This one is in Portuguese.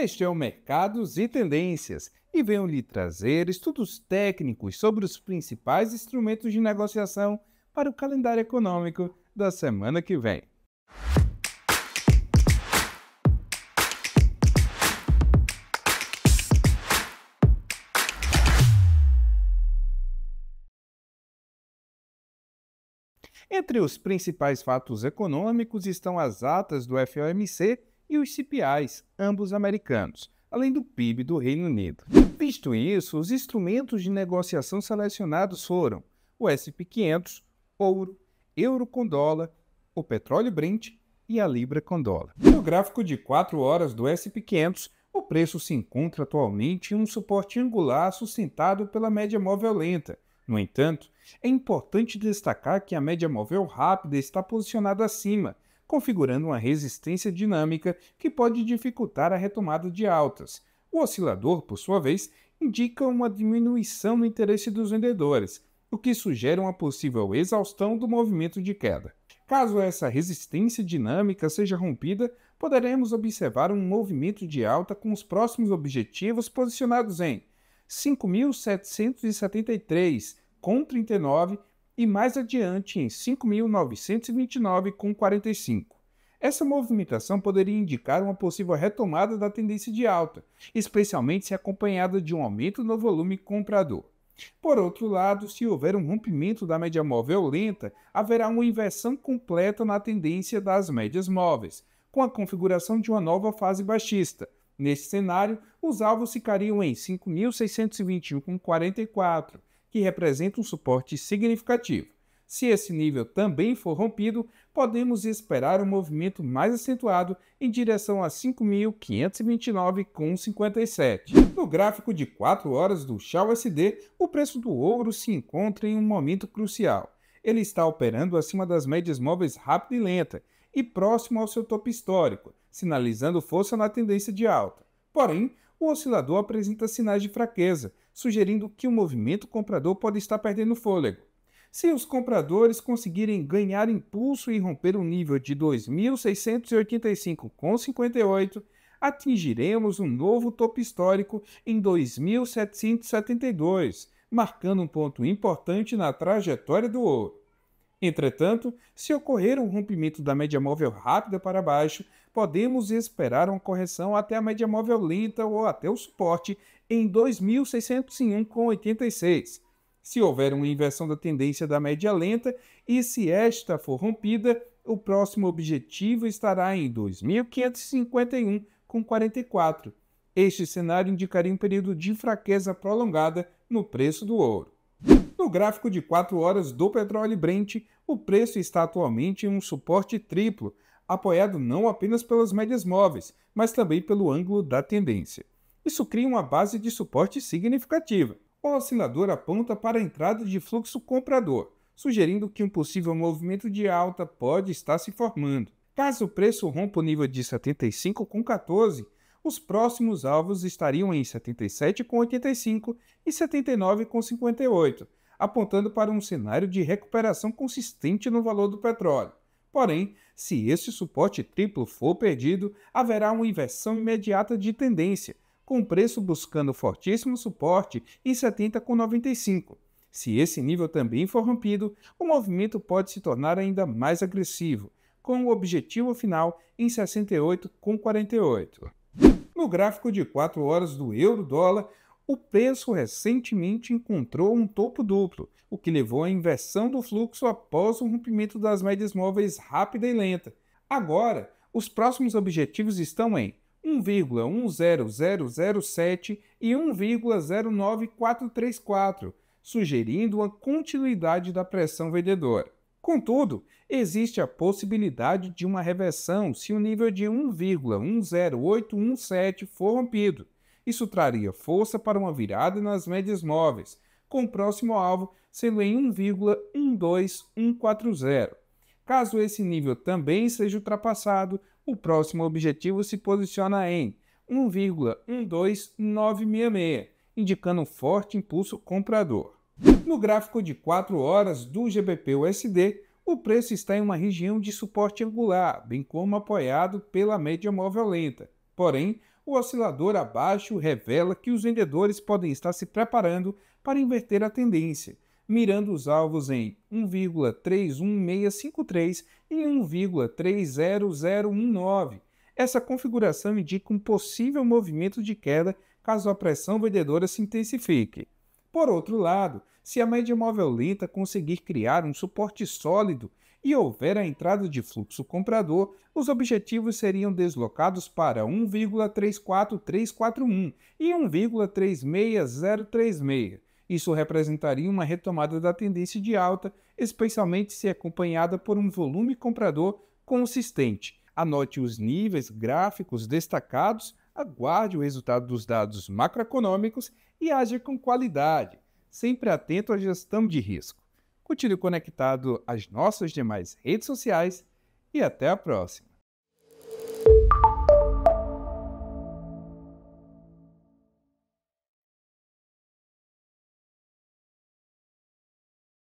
Este é o Mercados e Tendências e venho lhe trazer estudos técnicos sobre os principais instrumentos de negociação para o calendário econômico da semana que vem. Entre os principais fatos econômicos estão as atas do FOMC e os CPIs, ambos americanos, além do PIB do Reino Unido. Visto isso, os instrumentos de negociação selecionados foram o S&P 500, ouro, euro com dólar, o petróleo Brent e a libra com dólar. No gráfico de 4 horas do S&P 500, o preço se encontra atualmente em um suporte angular sustentado pela média móvel lenta. No entanto, é importante destacar que a média móvel rápida está posicionada acima, configurando uma resistência dinâmica que pode dificultar a retomada de altas. O oscilador, por sua vez, indica uma diminuição no interesse dos vendedores, o que sugere uma possível exaustão do movimento de queda. Caso essa resistência dinâmica seja rompida, poderemos observar um movimento de alta com os próximos objetivos posicionados em 5.773 com 39 e mais adiante em 5.929,45. Essa movimentação poderia indicar uma possível retomada da tendência de alta, especialmente se acompanhada de um aumento no volume comprador. Por outro lado, se houver um rompimento da média móvel lenta, haverá uma inversão completa na tendência das médias móveis, com a configuração de uma nova fase baixista. Nesse cenário, os alvos ficariam em 5.621,44, que representa um suporte significativo. Se esse nível também for rompido, podemos esperar um movimento mais acentuado em direção a 5.529,57. No gráfico de 4 horas do Shao SD, o preço do ouro se encontra em um momento crucial. Ele está operando acima das médias móveis rápida e lenta e próximo ao seu topo histórico, sinalizando força na tendência de alta. Porém, o oscilador apresenta sinais de fraqueza, sugerindo que o movimento comprador pode estar perdendo fôlego. Se os compradores conseguirem ganhar impulso e romper o nível de 2.685,58, atingiremos um novo topo histórico em 2.772, marcando um ponto importante na trajetória do ouro. Entretanto, se ocorrer um rompimento da média móvel rápida para baixo, podemos esperar uma correção até a média móvel lenta ou até o suporte em 2601,86. Se houver uma inversão da tendência da média lenta e se esta for rompida, o próximo objetivo estará em 2551,44. Este cenário indicaria um período de fraqueza prolongada no preço do ouro. No gráfico de 4 horas do petróleo Brent, o preço está atualmente em um suporte triplo, apoiado não apenas pelas médias móveis, mas também pelo ângulo da tendência. Isso cria uma base de suporte significativa. O oscilador aponta para a entrada de fluxo comprador, sugerindo que um possível movimento de alta pode estar se formando. Caso o preço rompa o nível de 75,14, os próximos alvos estariam em 77,85 e 79,58, apontando para um cenário de recuperação consistente no valor do petróleo. Porém, se esse suporte triplo for perdido, haverá uma inversão imediata de tendência, com o preço buscando fortíssimo suporte em 70,95. Se esse nível também for rompido, o movimento pode se tornar ainda mais agressivo, com o objetivo final em 68,48. No gráfico de 4 horas do euro-dólar, o preço recentemente encontrou um topo duplo, o que levou à inversão do fluxo após o rompimento das médias móveis rápida e lenta. Agora, os próximos objetivos estão em 1,10007 e 1,09434, sugerindo a continuidade da pressão vendedora. Contudo, existe a possibilidade de uma reversão se o nível de 1,10817 for rompido. Isso traria força para uma virada nas médias móveis, com o próximo alvo sendo em 1,12140. Caso esse nível também seja ultrapassado, o próximo objetivo se posiciona em 1,12966, indicando um forte impulso comprador. No gráfico de 4 horas do GBP/USD, o preço está em uma região de suporte angular, bem como apoiado pela média móvel lenta. Porém, o oscilador abaixo revela que os vendedores podem estar se preparando para inverter a tendência, mirando os alvos em 1,31653 e 1,30019. Essa configuração indica um possível movimento de queda caso a pressão vendedora se intensifique. Por outro lado, se a média móvel lenta conseguir criar um suporte sólido e houver a entrada de fluxo comprador, os objetivos seriam deslocados para 1,34341 e 1,36036. Isso representaria uma retomada da tendência de alta, especialmente se acompanhada por um volume comprador consistente. Anote os níveis gráficos destacados, aguarde o resultado dos dados macroeconômicos e age com qualidade, sempre atento à gestão de risco. Continue conectado às nossas demais redes sociais e até a próxima!